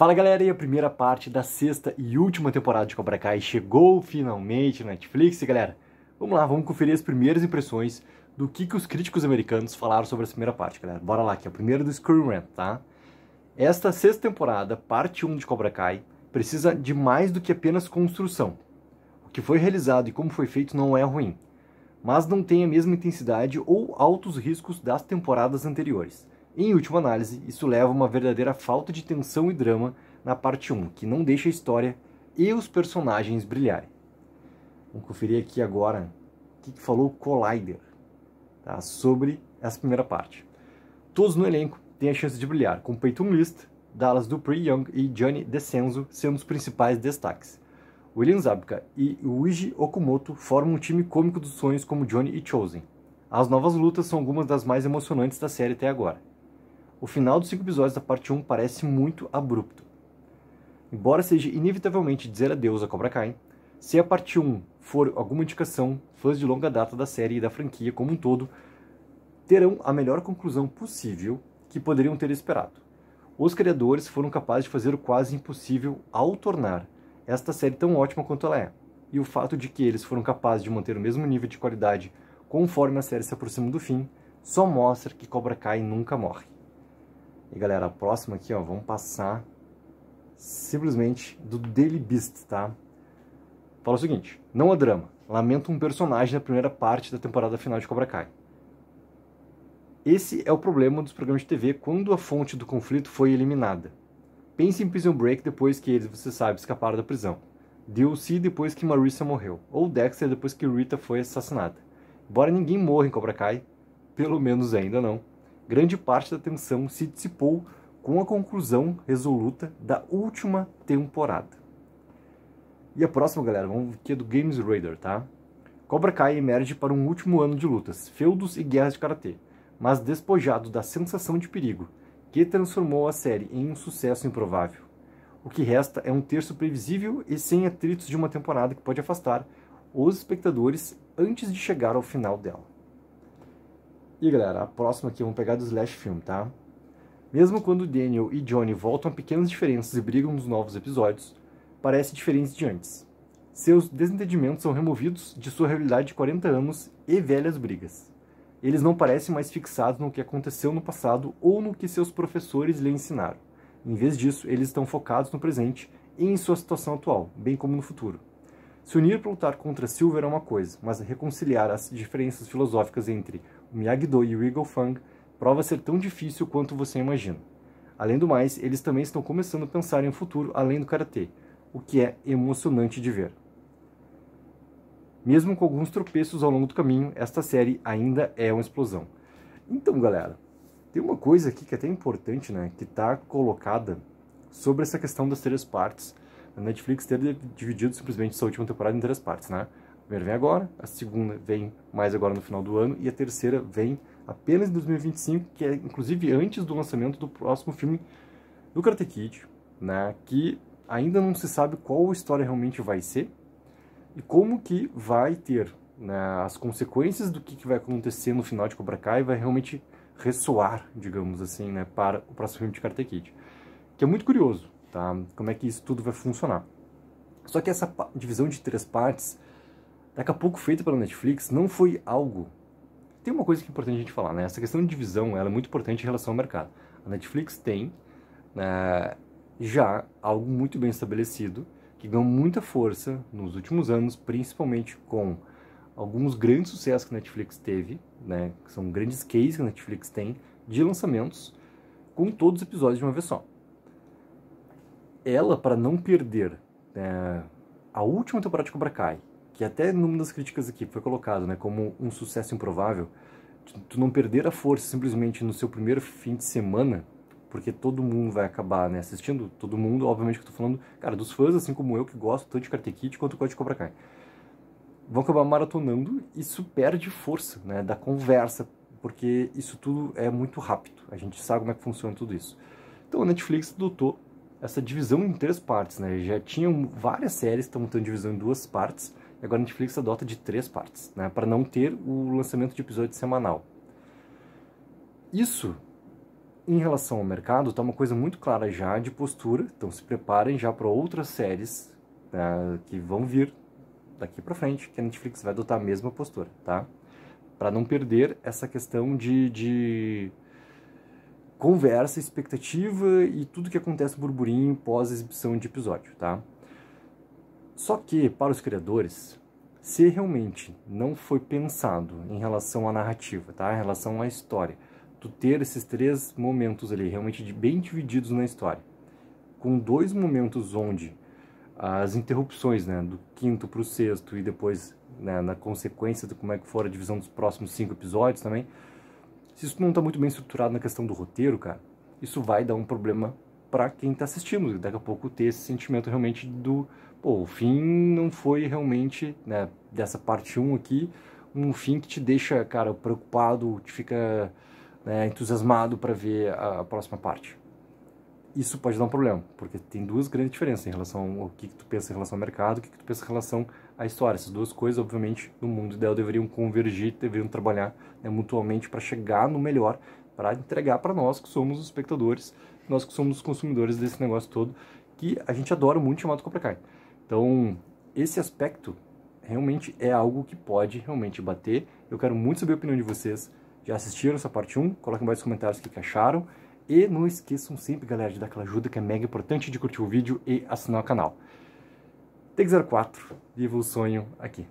Fala galera, e a primeira parte da sexta e última temporada de Cobra Kai chegou finalmente na Netflix, e, galera. Vamos lá, vamos conferir as primeiras impressões do que, que os críticos americanos falaram sobre essa primeira parte, galera. Bora lá, que é a primeira do Scream Rant, tá? Esta sexta temporada, parte 1 de Cobra Kai, precisa de mais do que apenas construção. O que foi realizado e como foi feito não é ruim, mas não tem a mesma intensidade ou altos riscos das temporadas anteriores. Em última análise, isso leva a uma verdadeira falta de tensão e drama na parte 1, que não deixa a história e os personagens brilharem. Vamos conferir aqui agora o que, falou o Collider tá? sobre essa primeira parte. Todos no elenco têm a chance de brilhar, com Peyton List, Dallas Dupree Young e Johnny DeCenzo sendo os principais destaques. William Zabka e Uji Okumoto formam um time cômico dos sonhos como Johnny e Chosen. As novas lutas são algumas das mais emocionantes da série até agora o final dos cinco episódios da parte 1 parece muito abrupto. Embora seja inevitavelmente dizer adeus a Cobra Kai, se a parte 1 for alguma indicação, fãs de longa data da série e da franquia como um todo terão a melhor conclusão possível que poderiam ter esperado. Os criadores foram capazes de fazer o quase impossível ao tornar esta série tão ótima quanto ela é, e o fato de que eles foram capazes de manter o mesmo nível de qualidade conforme a série se aproxima do fim só mostra que Cobra Kai nunca morre. E galera, a próxima aqui, ó, vamos passar simplesmente do Daily Beast, tá? Fala o seguinte, não há drama, lamento um personagem da primeira parte da temporada final de Cobra Kai. Esse é o problema dos programas de TV quando a fonte do conflito foi eliminada. Pense em Prison Break depois que eles, você sabe, escaparam da prisão. DLC depois que Marissa morreu, ou Dexter depois que Rita foi assassinada. Embora ninguém morra em Cobra Kai, pelo menos ainda não, grande parte da tensão se dissipou com a conclusão resoluta da última temporada. E a próxima, galera, vamos aqui é do Games Raider, tá? Cobra Kai emerge para um último ano de lutas, feudos e guerras de karatê, mas despojado da sensação de perigo, que transformou a série em um sucesso improvável. O que resta é um terço previsível e sem atritos de uma temporada que pode afastar os espectadores antes de chegar ao final dela. E galera, a próxima aqui vamos pegar do Slash Film, tá? Mesmo quando Daniel e Johnny voltam a pequenas diferenças e brigam nos novos episódios, parece diferente de antes. Seus desentendimentos são removidos de sua realidade de 40 anos e velhas brigas. Eles não parecem mais fixados no que aconteceu no passado ou no que seus professores lhe ensinaram. Em vez disso, eles estão focados no presente e em sua situação atual, bem como no futuro. Se unir para lutar contra Silver é uma coisa, mas reconciliar as diferenças filosóficas entre o Miyagi-Do e o Eagle Fang prova ser tão difícil quanto você imagina. Além do mais, eles também estão começando a pensar em um futuro além do karatê, o que é emocionante de ver. Mesmo com alguns tropeços ao longo do caminho, esta série ainda é uma explosão. Então, galera, tem uma coisa aqui que é até importante, né, que está colocada sobre essa questão das três partes a Netflix ter dividido simplesmente sua última temporada em três partes, né? A primeira vem agora, a segunda vem mais agora no final do ano e a terceira vem apenas em 2025, que é inclusive antes do lançamento do próximo filme do Karate Kid, né? Que ainda não se sabe qual história realmente vai ser e como que vai ter né, as consequências do que, que vai acontecer no final de Cobra Kai vai realmente ressoar, digamos assim, né, para o próximo filme de Karate Kid. Que é muito curioso, tá? Como é que isso tudo vai funcionar. Só que essa divisão de três partes, daqui a pouco feita pela Netflix, não foi algo... Tem uma coisa que é importante a gente falar, né? Essa questão de divisão, ela é muito importante em relação ao mercado. A Netflix tem é, já algo muito bem estabelecido, que ganhou muita força nos últimos anos, principalmente com alguns grandes sucessos que a Netflix teve, né? Que são grandes cases que a Netflix tem de lançamentos, com todos os episódios de uma vez só ela, para não perder é, a última temporada de Cobra Kai, que até numa das críticas aqui foi colocado né, como um sucesso improvável, tu não perder a força simplesmente no seu primeiro fim de semana, porque todo mundo vai acabar né, assistindo, todo mundo, obviamente que eu tô falando, cara, dos fãs, assim como eu, que gosto tanto de Karate Kid quanto de Cobra Kai, vão acabar maratonando, isso perde força né, da conversa, porque isso tudo é muito rápido, a gente sabe como é que funciona tudo isso. Então a Netflix adotou essa divisão em três partes, né? Já tinham várias séries que estavam tendo divisão em duas partes, e agora a Netflix adota de três partes, né? Para não ter o lançamento de episódio semanal. Isso, em relação ao mercado, está uma coisa muito clara já de postura, então se preparem já para outras séries né, que vão vir daqui para frente, que a Netflix vai adotar a mesma postura, tá? Para não perder essa questão de, de conversa, expectativa e tudo que acontece no burburinho pós exibição de episódio, tá? Só que, para os criadores, se realmente não foi pensado em relação à narrativa, tá? Em relação à história, tu ter esses três momentos ali realmente bem divididos na história, com dois momentos onde as interrupções, né, do quinto para o sexto e depois né, na consequência de como é que for a divisão dos próximos cinco episódios também, se isso não está muito bem estruturado na questão do roteiro, cara, isso vai dar um problema para quem está assistindo. Daqui a pouco ter esse sentimento realmente do, pô, o fim não foi realmente, né, dessa parte 1 aqui, um fim que te deixa, cara, preocupado, te fica né, entusiasmado para ver a próxima parte isso pode dar um problema, porque tem duas grandes diferenças em relação ao que, que tu pensa em relação ao mercado, o que, que tu pensa em relação à história. Essas duas coisas, obviamente, no mundo ideal deveriam convergir, deveriam trabalhar né, mutuamente para chegar no melhor, para entregar para nós que somos os espectadores, nós que somos os consumidores desse negócio todo, que a gente adora muito chamado Coprecain. Então, esse aspecto realmente é algo que pode realmente bater. Eu quero muito saber a opinião de vocês. Já assistiram essa parte 1? Coloquem mais nos comentários o que, que acharam. E não esqueçam sempre, galera, de dar aquela ajuda que é mega importante de curtir o vídeo e assinar o canal. Tech04, viva o sonho aqui.